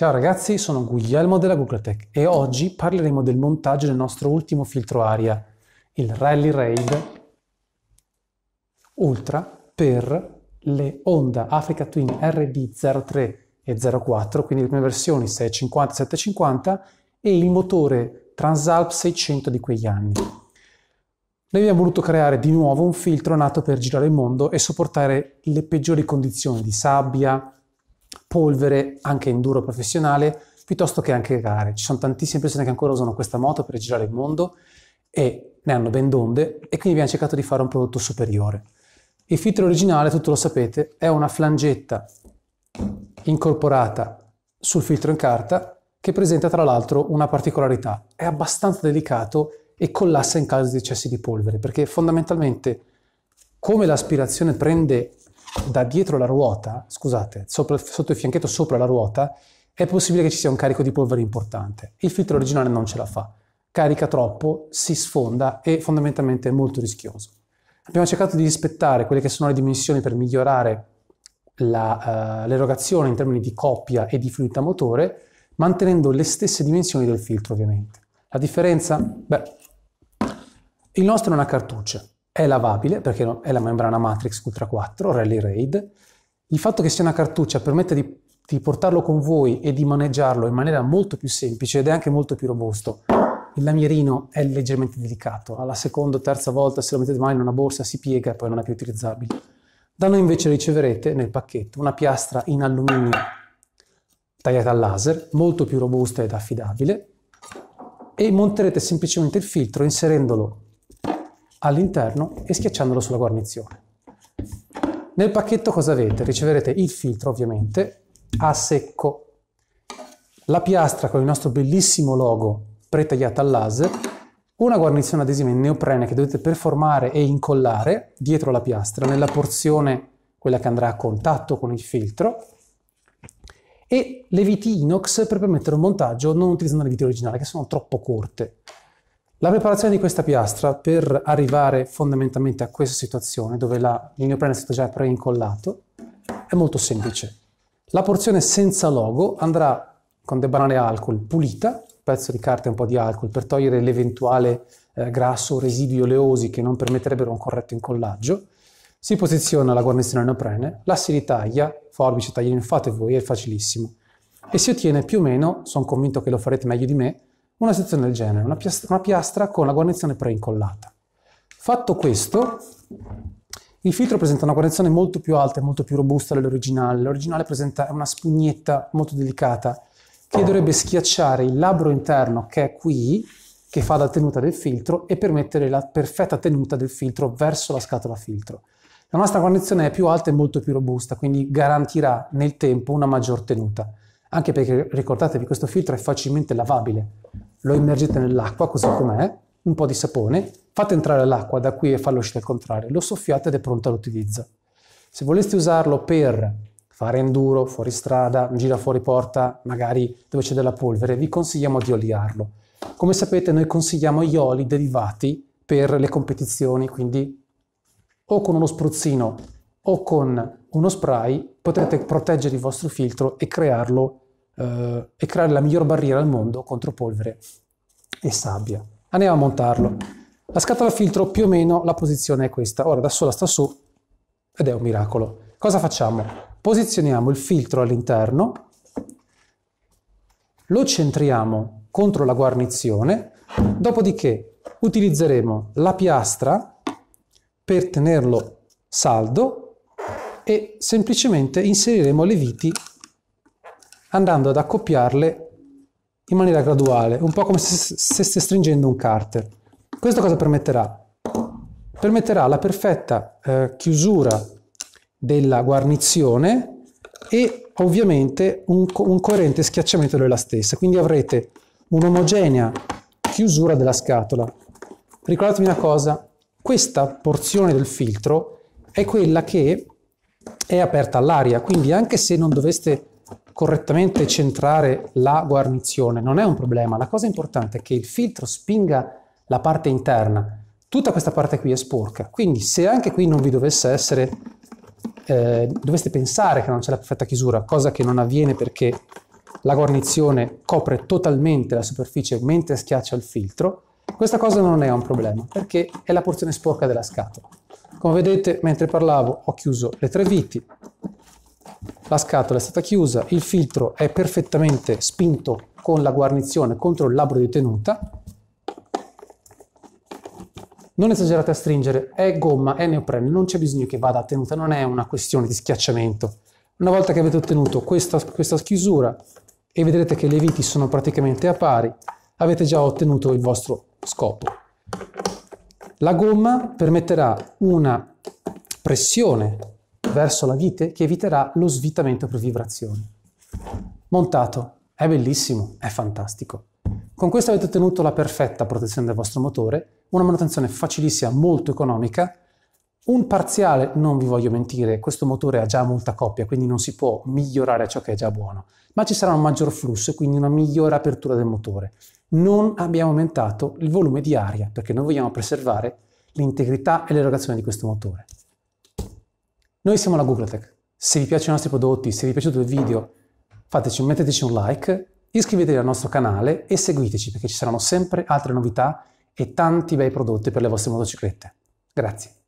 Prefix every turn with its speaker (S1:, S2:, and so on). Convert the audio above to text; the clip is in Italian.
S1: Ciao ragazzi, sono Guglielmo della Google Tech e oggi parleremo del montaggio del nostro ultimo filtro aria, il Rally Raid Ultra per le Honda Africa Twin RD03 e 04, quindi le prime versioni 650 750 e il motore Transalp 600 di quegli anni. Noi abbiamo voluto creare di nuovo un filtro nato per girare il mondo e sopportare le peggiori condizioni di sabbia, polvere anche enduro professionale piuttosto che anche gare. Ci sono tantissime persone che ancora usano questa moto per girare il mondo e ne hanno ben donde e quindi abbiamo cercato di fare un prodotto superiore. Il filtro originale, tutto lo sapete, è una flangetta incorporata sul filtro in carta che presenta tra l'altro una particolarità, è abbastanza delicato e collassa in caso di eccessi di polvere, perché fondamentalmente come l'aspirazione prende da dietro la ruota, scusate, sopra, sotto il fianchetto sopra la ruota, è possibile che ci sia un carico di polvere importante. Il filtro originale non ce la fa, carica troppo, si sfonda e fondamentalmente è molto rischioso. Abbiamo cercato di rispettare quelle che sono le dimensioni per migliorare la, uh, l'erogazione in termini di coppia e di fluidità motore, mantenendo le stesse dimensioni del filtro ovviamente. La differenza? Beh, il nostro è una cartuccia, è lavabile perché è la membrana Matrix Ultra 4, Rally Raid. Il fatto che sia una cartuccia permette di, di, portarlo con voi e di maneggiarlo in maniera molto più semplice ed è anche molto più robusto. Il lamierino è leggermente delicato, alla seconda o terza volta se lo mettete mai in una borsa si piega e poi non è più utilizzabile. Da noi invece riceverete nel pacchetto una piastra in alluminio tagliata al laser, molto più robusta ed affidabile, e monterete semplicemente il filtro inserendolo all'interno e schiacciandolo sulla guarnizione. Nel pacchetto cosa avete? Riceverete il filtro ovviamente a secco, la piastra con il nostro bellissimo logo pretagliata al laser, una guarnizione adesiva in neoprene che dovete performare e incollare dietro la piastra nella porzione quella che andrà a contatto con il filtro e le viti inox per permettere un montaggio non utilizzando le viti originali che sono troppo corte. La preparazione di questa piastra per arrivare fondamentalmente a questa situazione dove la, il neoprene è stato già preincollato è molto semplice. La porzione senza logo andrà con del banale alcol pulita, un pezzo di carta e un po' di alcol per togliere l'eventuale eh, grasso o residui oleosi che non permetterebbero un corretto incollaggio. Si posiziona la guarnizione neoprene, la si ritaglia, forbice, tagliolino, fate voi, è facilissimo. E si ottiene più o meno, sono convinto che lo farete meglio di me, una sezione del genere, una piastra, una piastra con la guarnizione preincollata. Fatto questo, il filtro presenta una guarnizione molto più alta e molto più robusta dell'originale. L'originale presenta una spugnetta molto delicata che dovrebbe schiacciare il labbro interno che è qui, che fa la tenuta del filtro, e permettere la perfetta tenuta del filtro verso la scatola filtro. La nostra guarnizione è più alta e molto più robusta, quindi garantirà nel tempo una maggior tenuta. Anche perché ricordatevi, questo filtro è facilmente lavabile lo immergete nell'acqua così com'è, un po' di sapone, fate entrare l'acqua da qui e farlo uscire al contrario, lo soffiate ed è pronto all'utilizzo. Se voleste usarlo per fare enduro, fuoristrada, gira fuori porta, magari dove c'è della polvere, vi consigliamo di oliarlo. Come sapete noi consigliamo gli oli derivati per le competizioni, quindi o con uno spruzzino o con uno spray potrete proteggere il vostro filtro e crearlo eh, e creare la miglior barriera al mondo contro polvere e sabbia. Andiamo a montarlo. La scatola filtro più o meno la posizione è questa. Ora da sola sta su ed è un miracolo. Cosa facciamo? Posizioniamo il filtro all'interno, lo centriamo contro la guarnizione, dopodiché utilizzeremo la piastra per tenerlo saldo e semplicemente inseriremo le viti andando ad accoppiarle in maniera graduale, un po' come se stesse stringendo un carter. Questo cosa permetterà? Permetterà la perfetta eh, chiusura della guarnizione e ovviamente un, un coerente schiacciamento della stessa, quindi avrete un'omogenea chiusura della scatola. Ricordatevi una cosa, questa porzione del filtro è quella che è aperta all'aria, quindi anche se non doveste correttamente centrare la guarnizione non è un problema. La cosa importante è che il filtro spinga la parte interna. Tutta questa parte qui è sporca, quindi se anche qui non vi dovesse essere, eh, doveste pensare che non c'è la perfetta chiusura, cosa che non avviene perché la guarnizione copre totalmente la superficie mentre schiaccia il filtro, questa cosa non è un problema perché è la porzione sporca della scatola. Come vedete, mentre parlavo ho chiuso le tre viti, la scatola è stata chiusa, il filtro è perfettamente spinto con la guarnizione contro il labbro di tenuta. Non esagerate a stringere, è gomma, è neoprene, non c'è bisogno che vada a tenuta, non è una questione di schiacciamento. Una volta che avete ottenuto questa, questa chiusura e vedrete che le viti sono praticamente a pari, avete già ottenuto il vostro scopo. La gomma permetterà una pressione verso la vite che eviterà lo svitamento per vibrazioni. Montato, è bellissimo, è fantastico. Con questo avete ottenuto la perfetta protezione del vostro motore, una manutenzione facilissima, molto economica, un parziale, non vi voglio mentire, questo motore ha già molta coppia, quindi non si può migliorare ciò che è già buono, ma ci sarà un maggior flusso e quindi una migliore apertura del motore. Non abbiamo aumentato il volume di aria perché noi vogliamo preservare l'integrità e l'erogazione di questo motore. Noi siamo la Google Tech. Se vi piacciono i nostri prodotti, se vi è piaciuto il video, fateci, metteteci un like, iscrivetevi al nostro canale e seguiteci perché ci saranno sempre altre novità e tanti bei prodotti per le vostre motociclette. Grazie.